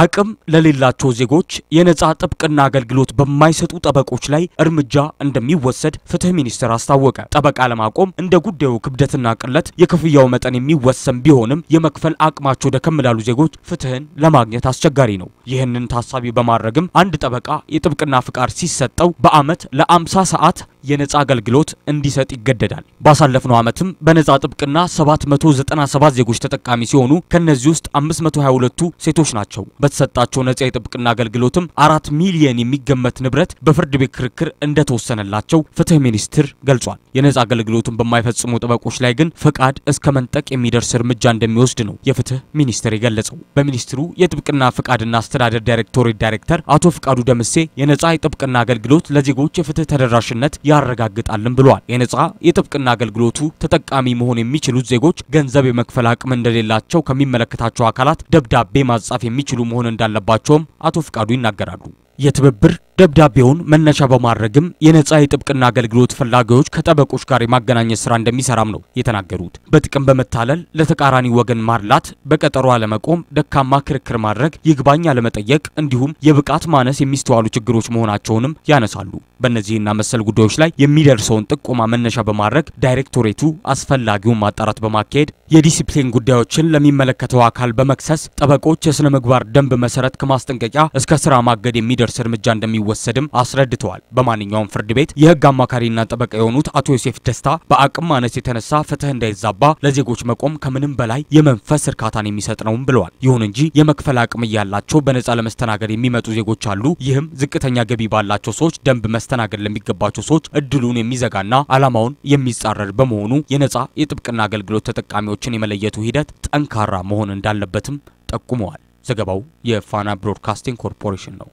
አቅም ለሌላቸው ዜጎች የነጻ ጥብቅና አገልግሎት በማይሰጡ ጠበቆች ላይ እርምጃ እንደሚወሰድ ፍትህ ሚኒስቴር አስታወቀ። ጠበቃ ለማቆም እንደ ጉዳዩ ክብደትና ቅለት የክፍያው መጠን የሚወሰን ቢሆንም የመክፈል አቅማቸው ደከም ላሉ ዜጎች ፍትህን ለማግኘት አስቸጋሪ ነው። ይህንን ታሳቢ በማድረግም አንድ ጠበቃ የጥብቅና ፍቃድ ሲሰጠው በአመት ለአምሳ ሰዓት የነፃ አገልግሎት እንዲሰጥ ይገደዳል። ባሳለፍነው ዓመትም በነፃ ጥብቅና 797 ዜጎች ተጠቃሚ ሲሆኑ ከነዚህ ውስጥ 522ቱ ሴቶች ናቸው። በተሰጣቸው ነፃ የጥብቅና አገልግሎትም አራት ሚሊየን የሚገመት ንብረት በፍርድ ቤት ክርክር እንደተወሰነላቸው ፍትህ ሚኒስትር ገልጿል። የነፃ አገልግሎቱን በማይፈጽሙ ጠበቆች ላይ ግን ፈቃድ እስከ መንጠቅ የሚደርስ እርምጃ እንደሚወስድ ነው የፍትህ ሚኒስትር የገለጸው። በሚኒስትሩ የጥብቅና ፍቃድና አስተዳደር ዳይሬክቶሬት ዳይሬክተር አቶ ፍቃዱ ደምሴ የነፃ የጥብቅና አገልግሎት ለዜጎች የፍትህ ተደራሽነት ያ እናረጋግጣለን ብሏል። የነጻ የጥብቅና አገልግሎቱ ተጠቃሚ መሆን የሚችሉት ዜጎች ገንዘብ የመክፈል አቅም እንደሌላቸው ከሚመለከታቸው አካላት ደብዳቤ ማጻፍ የሚችሉ መሆን እንዳለባቸውም አቶ ፍቃዱ ይናገራሉ። የትብብር ደብዳቤውን መነሻ በማድረግም የነጻ የጥብቅና አገልግሎት ፈላጊዎች ከጠበቆች ጋር የማገናኘት ስራ እንደሚሰራም ነው የተናገሩት። በጥቅም በመታለል ለተቃራኒ ወገን ማድላት፣ በቀጠሮ አለመቆም፣ ደካማ ክርክር ማድረግ፣ ይግባኝ አለመጠየቅ እንዲሁም የብቃት ማነስ የሚስተዋሉ ችግሮች መሆናቸውንም ያነሳሉ። በእነዚህና መሰል ጉዳዮች ላይ የሚደርሰውን ጥቆማ መነሻ በማድረግ ዳይሬክቶሬቱ አስፈላጊውን ማጣራት በማካሄድ የዲሲፕሊን ጉዳዮችን ለሚመለከተው አካል በመክሰስ ጠበቆች የስነ ምግባር ደንብ መሰረት ከማስጠንቀቂያ እስከ ስራ ማገድ የሚደርስ እርምጃ እንደሚወ እንደሚወሰድም አስረድተዋል። በማንኛውም ፍርድ ቤት የህግ አማካሪና ጠበቃ የሆኑት አቶ ዮሴፍ ደስታ በአቅም ማነስ የተነሳ ፍትህ እንዳይዛባ ለዜጎች መቆም ከምንም በላይ የመንፈስ እርካታን የሚሰጥ ነውም ብለዋል። ይሁን እንጂ የመክፈል አቅም እያላቸው በነጻ ለመስተናገድ የሚመጡ ዜጎች አሉ። ይህም ዝቅተኛ ገቢ ባላቸው ሰዎች ደንብ መስተናገድ ለሚገባቸው ሰዎች እድሉን የሚዘጋና ዓላማውን የሚጻረር በመሆኑ የነጻ የጥብቅና አገልግሎት ተጠቃሚዎችን የመለየቱ ሂደት ጠንካራ መሆን እንዳለበትም ጠቁመዋል። ዘገባው የፋና ብሮድካስቲንግ ኮርፖሬሽን ነው።